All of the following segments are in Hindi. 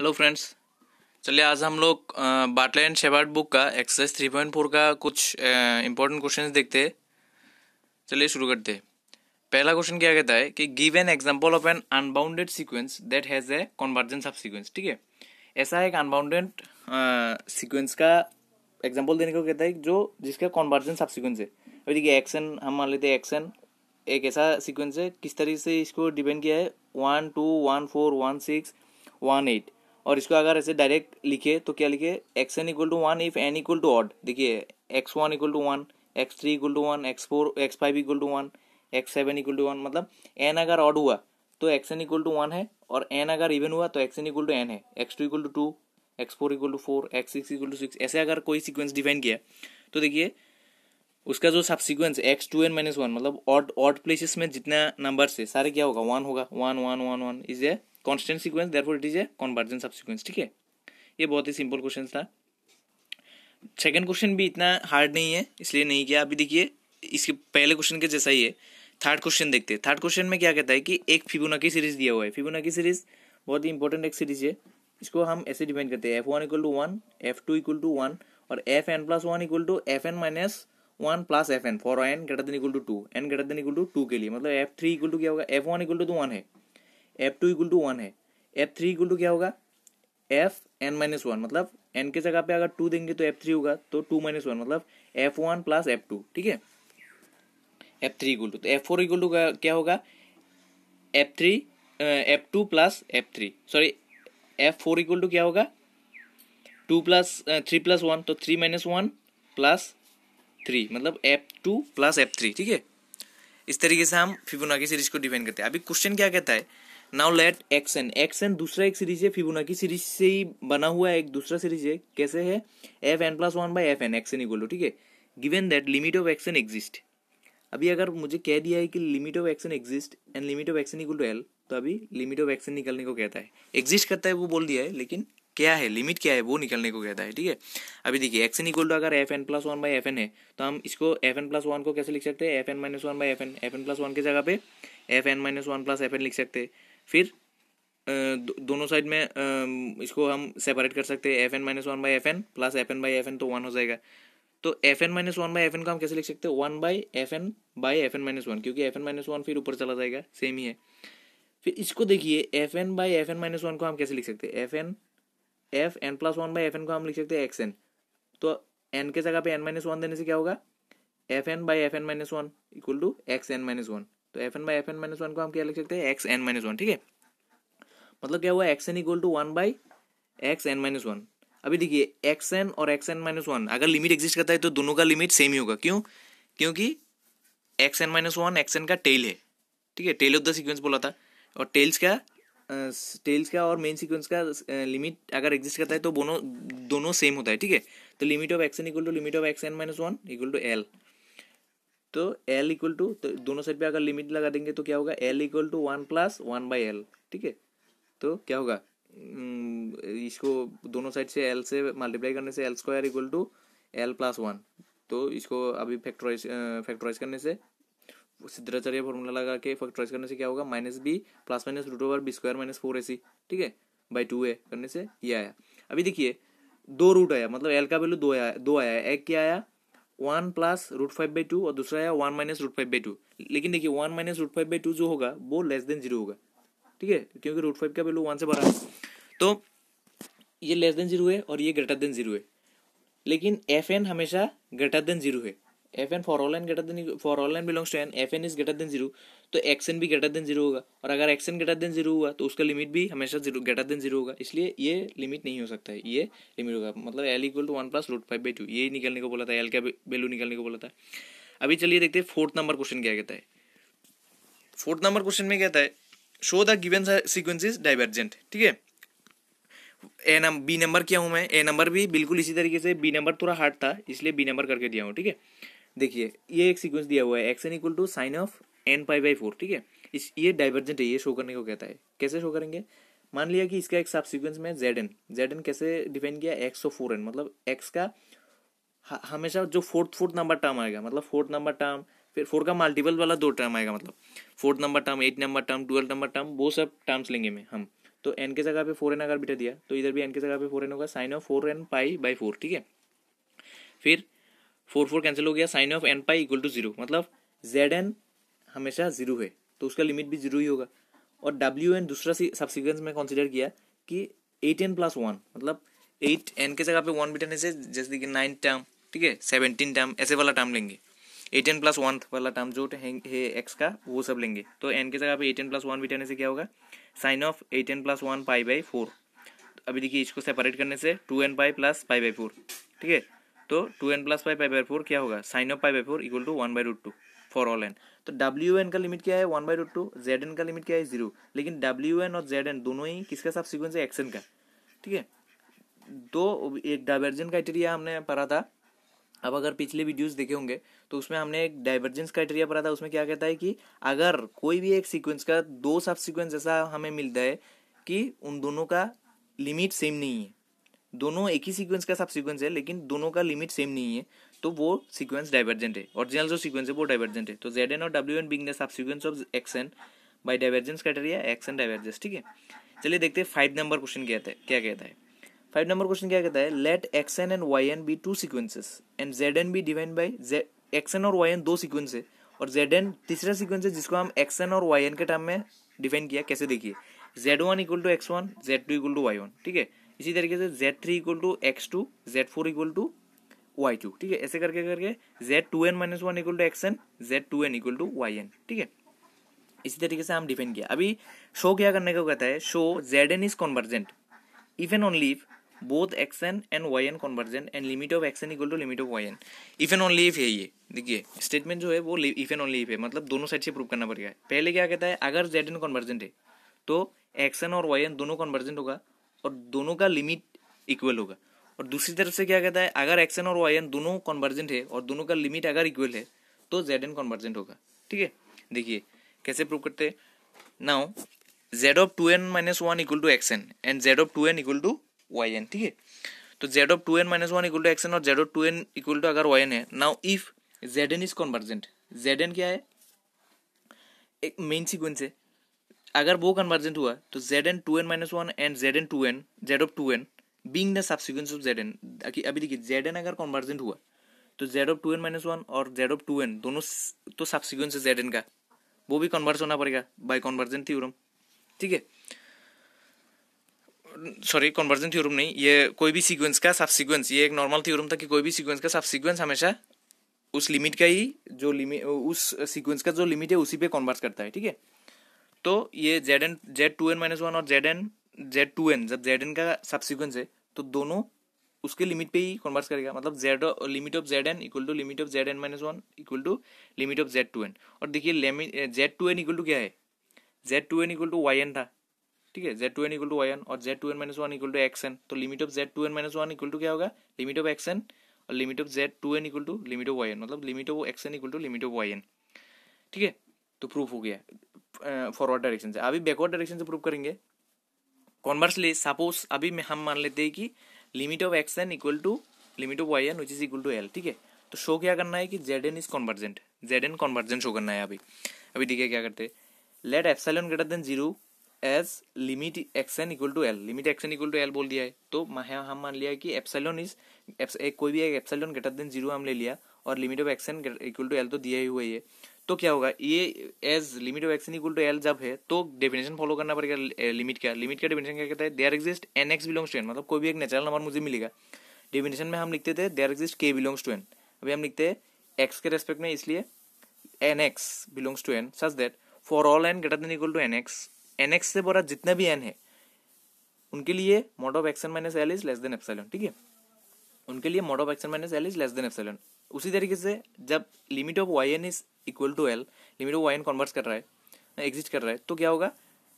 हेलो फ्रेंड्स चलिए आज हम लोग बाटला एंड शेबार्ट बुक का एक्सरसाइज थ्री पॉइंट फोर का कुछ इंपॉर्टेंट क्वेश्चन देखते हैं चलिए शुरू करते हैं पहला क्वेश्चन क्या कहता है कि give an example of an unbounded sequence that has a convergence of sequence ठीक है ऐसा एक अनबाउंडेड सीक्वेंस का एग्जाम्पल देने को कहता है जो जिसका कॉन्वर्जेंस ऑफ सीक्वेंस है अभी देखिए एक्शन हम मान लेते हैं एक्शन एक ऐसा सीक्वेंस है किस तरीके से इसको डिपेंड किया है one two one four one six one eight और इसको अगर ऐसे डायरेक्ट लिखे तो क्या लिखे x n equal to one if n equal to odd देखिए x one equal to one x three equal to one x four x five equal to one x seven equal to one मतलब एन अगर ऑड हुआ तो x n equal to one है और एन अगर इवन हुआ तो x n equal to n है x two equal to two x four equal to four x six equal to six ऐसे अगर कोई सिक्वेंस डिफाइन किया तो देखिए उसका जो subsequence x two n minus one मतलब ऑड ऑड प्लेसेस में जितना नंबर है सारे क्या होगा वन होगा one one one one is a constant sequence therefore it is a convergence of sequence ठीक है ये बहुत ही सिंपल क्वेश्चन था सेकेंड क्वेश्चन भी इतना हार्ड नहीं है इसलिए नहीं किया अभी देखिए इसके पहले क्वेश्चन के जैसा ही है थर्ड क्वेश्चन देखते हैं थर्ड क्वेश्चन में क्या कहता है कि एक फिबोना की सीरीज दिया हुआ है फिबोना की सीरीज बहुत ही इंपॉर्टेंट एक सीरीज है इसको हम ऐसे डिपेंड करते हैं f one equal to one f two equal to one और f n plus one equal to f n minus one plus f n for n greater than equal to two n greater than equal to two के लिए मतलब एफ थ्री इक्वल टू क्या होगा एफ वन इक्वल टू तो वन है f two equal to one है एफ थ्री इक्वल टू क्या होगा एफ एन माइनस वन मतलब एन के जगह पे अगर टू देंगे तो एफ थ्री होगा तो टू माइनस वन मतलब f one plus f two ठीक है एफ थ्री इक्वल टू तो एफ फोर इक्वल टू क्या होगा f three f two plus f three sorry f four equal to क्या होगा two plus three plus one तो three minus one plus three मतलब f two plus f three ठीक है इस तरीके से हम फिबोनाकी सीरीज को डिफाइन करते हैं अभी क्वेश्चन क्या कहता है नाउ लेट एक्सन एक्सन दूसरा एक सीरीज है की सीरीज से ही बना हुआ एक दूसरा सीरीज है कैसे है f n plus one by f n x n ही बोलो ठीक है given that limit of x n exist अभी अगर मुझे कह दिया है कि limit of x n exist and limit of x n equal to l तो अभी लिमिट ऑफ एक्सन निकलने को कहता है एग्जिस्ट करता है वो बोल दिया है लेकिन क्या है लिमिट क्या है वो निकलने को कहता है ठीक है अभी देखिए एक्सन इक्वल टू अगर f n plus one by f n है तो हम इसको एफ एन प्लस वन को कैसे लिख सकते हैं f n minus one by f n f n plus one की जगह पे f n minus one plus f n लिख सकते हैं फिर दो, दोनों साइड में इसको हम सेपरेट कर सकते हैं f n minus one by f n plus f n by f n तो वन हो जाएगा तो f n minus one by f n को हम कैसे लिख सकते हैं one by f n by f n minus one क्योंकि एफ एन माइनस वन फिर ऊपर चला जाएगा सेम ही है फिर इसको देखिए f n by f n minus one को हम कैसे लिख सकते हैं f n f n plus one by f n को हम लिख सकते हैं एक्स एन तो एन के जगह पे एन माइनस वन देने से क्या होगा f n by f n minus one equal to x n minus one तो f n by f n minus one को हम क्या लिख सकते हैं एक्स एन माइनस वन ठीक है मतलब क्या हुआ x n equal to one by x n minus one अभी देखिए एक्स एन और एक्स एन माइनस वन अगर लिमिट एग्जिस्ट करता है तो दोनों का लिमिट सेम ही होगा क्यों क्योंकि x n minus one x n का टेल है ठीक है टेल ऑफ द सीक्वेंस बोला था और टेल्स का टेल्स का और मेन सीक्वेंस का लिमिट अगर एग्जिस्ट करता है तो दोनों दोनों सेम होता है ठीक है तो limit of x n equal to limit of x n minus one equal to l तो एल इक्वल टू तो दोनों साइड पे अगर लिमिट लगा देंगे तो क्या होगा l equal to one plus one by l ठीक है तो क्या होगा हम्म, इसको दोनों साइड से एल से मल्टीप्लाई करने से l square equal to l plus one तो इसको अभी फैक्टराइज फैक्टराइज करने से सिद्धाचार्य फॉर्मूला लगा के फैक्टराइज करने से क्या होगा minus b plus minus root over b square minus four a c ठीक है बाई टू ए करने से ये आया अभी देखिए दो रूट आया मतलब एल का वैल्यू दो आया दो आया एक क्या आया one plus root five by two और दूसरा आया one minus root five by two लेकिन देखिए one minus root five by two जो होगा वो लेस देन जीरो होगा ठीक है क्योंकि रूट फाइव का वैल्यू वन से भरा है तो ये लेस देन जीरो है और ये ग्रेटर देन जीरो है लेकिन एफ एन हमेशा ग्रेटर देन जीरो है f n for all n greater than for all n belongs to n f n is greater than zero तो एक्स एन भी ग्रेटर देन जीरो होगा और अगर x n greater than zero हुआ तो उसका लिमिट भी हमेशा जीरो ग्रेटर देन जीरो होगा इसलिए ये लिमिट नहीं हो सकता है ये लिमिट होगा मतलब l equal to one plus root five by two ये निकलने को बोला था एल का वैल्यू निकलने को बोला था अभी चलिए देखते हैं फोर्थ नंबर क्वेश्चन क्या कहता है फोर्थ नंबर क्वेश्चन में कहता है show the given sequence is divergent ठीक है ए नंबर बी नंबर क्या हूँ मैं ए नंबर भी बिल्कुल इसी तरीके से बी नंबर थोड़ा हार्ड था इसलिए बी नंबर करके दिया हूँ ठीक है देखिए ये एक सीक्वेंस दिया हुआ है x n equal to sine of n pi by four ठीक है इस ये डाइवर्जेंट है ये शो करने को कहता है कैसे शो करेंगे मान लिया कि इसका एक सब सिक्वेंस में जेड एन जेड एन कैसे डिफाइन किया एक्स और फोर एन मतलब एक्स का हमेशा जो फोर्थ फोर्थ नंबर टर्म आएगा मतलब फोर्थ नंबर टर्म फिर फोर का मल्टीपल वाला दो टर्म आएगा मतलब fourth number term eight number term twelfth number term वो सब टर्म्स लेंगे मैं हम तो एन के जगह पे फोर एन अगर बिठा दिया तो इधर भी एन के जगह पे फोर एन होगा sine of four n pi by four ठीक है फिर फोर फोर कैंसिल हो गया sine of n pi equal to zero मतलब जेड एन हमेशा ज़ीरो है तो उसका लिमिट भी ज़ीरो ही होगा और डब्ल्यू एन दूसरा सब में कंसिडर किया कि एट एन प्लस वन मतलब एट एन के जगह पे वन बिटन ऐसे जैसे कि नाइन टर्म ठीक है सेवनटीन टर्म ऐसे वाला टर्म लेंगे एट एन प्लस वन वाला टर्म जो है एक्स का वो सब लेंगे तो एन के जगह पे एट एन प्लस वन बिटन ऐसे क्या होगा sine of eight n plus one pi by four अभी देखिए इसको सेपरेट करने से two n pi plus pi by four ठीक है तो two n plus pi pi by four क्या होगा sine of pi by four equal to one by root two for all n तो डब्ल्यू एन का लिमिट क्या है one by root to z n का लिमिट क्या है जीरो लेकिन डब्ल्यू एन और जेड एन दोनों ही किसका सब सिक्वेंस है एक्सन का ठीक है दो एक डाइवर्जेंट क्राइटेरिया हमने पढ़ा था अब अगर पिछले वीडियोस देखे होंगे तो उसमें हमने एक डाइवर्जेंस क्राइटेरिया पढ़ा था उसमें क्या कहता है कि अगर कोई भी एक सीक्वेंस का दो सब सीक्वेंस ऐसा हमें मिलता है कि उन दोनों का लिमिट सेम नहीं है दोनों एक ही सीक्वेंस का सब सीक्वेंस है लेकिन दोनों का लिमिट सेम नहीं है तो वो सीक्वेंस डाइवर्जेंट है ओरिजिनल जो सीक्वेंस है वो डाइवर्जेंट है तो जेड एन और डब्ल्यू n being the subsequence of x n by divergence criteria n divergence ठीक है चलिए देखते हैं फाइव नंबर क्वेश्चन क्या है क्या कहता है फाइव नंबर क्वेश्चन क्या कहता है let x n and y n be two sequences and z n be defined by x n और वाई एन दो सिक्वेंस है और जेड एन तीसरा सिक्वेंस है जिसको हम एन और वाई एन के टर्म में डिफाइन किया कैसे देखिए z one equal to x one z two equal to y one ठीक है इसी तरीके से z three equal to x two z four equal to y two ठीक है ऐसे करके करके z two n minus one equal to x n z two n equal to y n ठीक है इसी तरीके से हम डिफाइन किया अभी शो क्या करने को कहता है show z n is convergent if and only if both x n and y n convergent and limit of x n equal to limit of y n if and only if है ये देखिए स्टेटमेंट जो है वो इफ एन ओनली इफ है मतलब दोनों साइड से प्रूव करना पड़ेगा पहले क्या कहता है अगर जेड एन कॉन्वर्जेंट है तो एक्स एन और वाई एन दोनों कॉन्वर्जेंट होगा और दोनों का लिमिट इक्वल होगा और दूसरी तरफ से क्या कहता है अगर एक्स और वाई दोनों कन्वर्जेंट है और दोनों का लिमिट अगर इक्वल है तो जेड एन कन्वर्जेंट होगा ठीक है देखिए कैसे प्रूव करते हैं now z of two n minus one equal to x n and z of two n equal to y n ठीक है तो z of two n minus one equal to x n और z of two n equal to अगर वाई एन है now if z n is convergent z n क्या है एक मेन सीक्वेंस है अगर वो कन्वर्जेंट हुआ तो z n two n minus one and z n two n z of two n being the subsequence of z n अभी देखिए जेड एन अगर कन्वर्जेंट हुआ तो z of two n minus one और जेड ऑफ टू एन दोनों तो सब्सिक्वेंस है जेड एन का वो भी कन्वर्ज होना पड़ेगा बाय कन्वर्जेंट थ्योरम ठीक है सॉरी कन्वर्जन थ्योरम नहीं ये कोई भी सीक्वेंस का सब सीक्वेंस ये एक नॉर्मल थ्योरम था कि कोई भी सीक्वेंस का सब सीक्वेंस हमेशा उस लिमिट का ही जो लिमिट उस सीक्वेंस का जो लिमिट है उसी पे कन्वर्ज करता है ठीक है तो ये z n z two n minus one और z n z two n जब जेड एन का सब्सिक्वेंस है तो दोनों उसके लिमिट पे ही कन्वर्स करेगा मतलब z limit of z n equal to limit of z n minus one equal to limit of z two n और देखिए z two n equal to क्या है z two n equal to y n था ठीक है z two n equal to y n और z two n minus one equal to x n तो limit of z two n minus one equal to क्या होगा लिमिट ऑफ एक्स एन और limit of z two n equal to limit of y n मतलब limit of x n equal to limit of y n ठीक है तो प्रूफ हो गया फॉरवर्ड डायरेक्शन से अभी बैकवर्ड डायरेक्शन से प्रूफ करेंगे कॉन्वर्सली सपोज अभी में हम मान लेते हैं कि limit of x n equal to limit of y n which is equal to l ठीक है तो शो क्या करना है कि z n is convergent z n convergent show करना है अभी अभी देखिए क्या करते हैं let epsilon greater than zero as limit x n equal to l limit x n equal to l बोल दिया है तो हम मान लिया कि एप्सलन इज एक कोई भी एक एप्सलन ग्रेटर देन जीरो हम ले लिया और limit of x n equal to l तो दिया ही हुआ है तो क्या होगा ये as limit of n equal to l जब है तो डेफिनेशन फॉलो करना पड़ेगा लिमिट का लिमिट का डेफिनेशन क्या कहता है there exist n x belongs to n मतलब कोई भी एक नेचुरल नंबर मुझे मिलेगा डेफिनेशन में हम लिखते थे there exist k belongs to n अभी हम लिखते हैं एक्स के रेस्पेक्ट में इसलिए n x belongs to n such that for all n greater than equal to n x n x से बड़ा जितना भी एन है उनके लिए mod of x n minus l is less than epsilon ठीक है उनके लिए mod of x n minus l is less than epsilon उसी तरीके से जब limit of y n is equal to l limit को वाई एन कन्वर्स कर रहा है एग्जिस्ट कर रहा है तो क्या होगा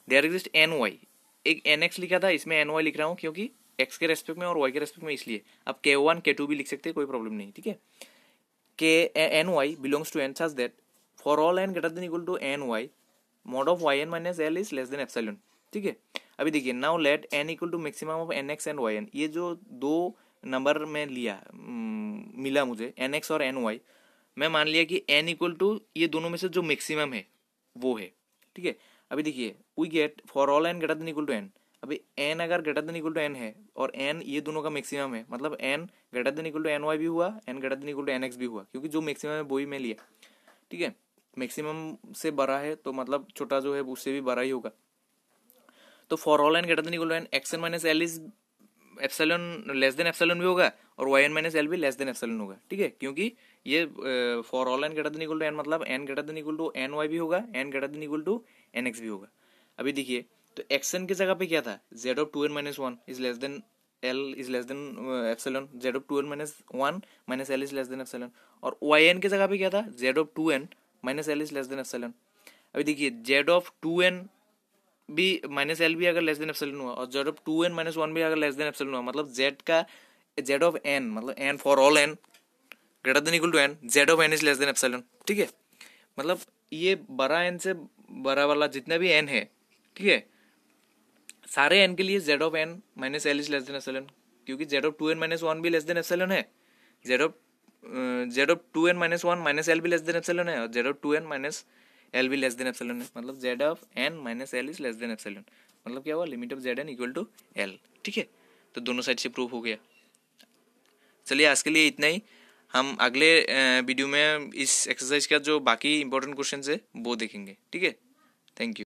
देयर एग्जिस्ट एन वाई एक एन एक्स लिखा था इसमें एन वाई लिख रहा हूँ क्योंकि एक्स के रेस्पेक्ट में और वाई के रेस्पेक्ट में इसलिए आप के वन के टू भी लिख सकते हैं कोई प्रॉब्लम नहीं ठीक है के n y belongs to n such that for all n greater than equal to n y mod of y n minus l is less than epsilon ठीक है अभी देखिए now let n equal to maximum of n x and y n ये जो दो नंबर में लिया मिला मुझे एन एक्स और एन वाई मैं मान लिया कि एन इक्वल टू ये दोनों में से जो मैक्सिमम है वो है ठीक है अभी देखिए we get for all n greater than equal to n अभी एन अगर greater than equal to n है और एन ये दोनों का मैक्सिमम है मतलब n greater than equal to n y भी हुआ n greater than equal to n x भी हुआ क्योंकि जो मैक्सिमम है वो ही मैं लिया ठीक है मैक्सिमम से बड़ा है तो मतलब छोटा जो है उससे भी बड़ा ही होगा तो for all n greater than equal to n x n minus l is epsilon less than epsilon भी होगा और वाई एन माइनस एल भी लेस देन एप्सलन होगा ठीक है क्योंकि ये for all n greater than equal to n मतलब n greater than equal to n y भी होगा n greater than equal to n x भी होगा अभी देखिए तो एक्स एन की जगह पे क्या था z of two n minus one is less than l is less than epsilon z of two n minus one minus l is less than epsilon और वाई एन की जगह पे क्या था z of two n minus l is less than epsilon अभी देखिए जेड ऑफ टू एन भी माइनस एल भी अगर लेस देन एप्सलन हुआ और z of two n minus one भी अगर लेस देन एप्सलन हुआ मतलब जेड का जेड ऑफ एन मतलब n for all n greater than equal to n z of n is less than epsilon ठीक है मतलब ये बड़ा एन से बड़ा वाला जितना भी एन है ठीक है सारे एन के लिए z of n minus l is less than epsilon क्योंकि z of two n minus one भी लेस देन एप्सिलॉन है z of z of two n minus one minus l भी लेस देन एप्सिलॉन है और z of two n minus l भी लेस देन एप्सिलॉन है मतलब z of n minus l is less than epsilon मतलब क्या हुआ limit of z n equal to l ठीक है तो दोनों साइड से प्रूफ हो गया चलिए आज के लिए इतना ही हम अगले वीडियो में इस एक्सरसाइज का जो बाकी इंपॉर्टेंट क्वेश्चन है वो देखेंगे ठीक है थैंक यू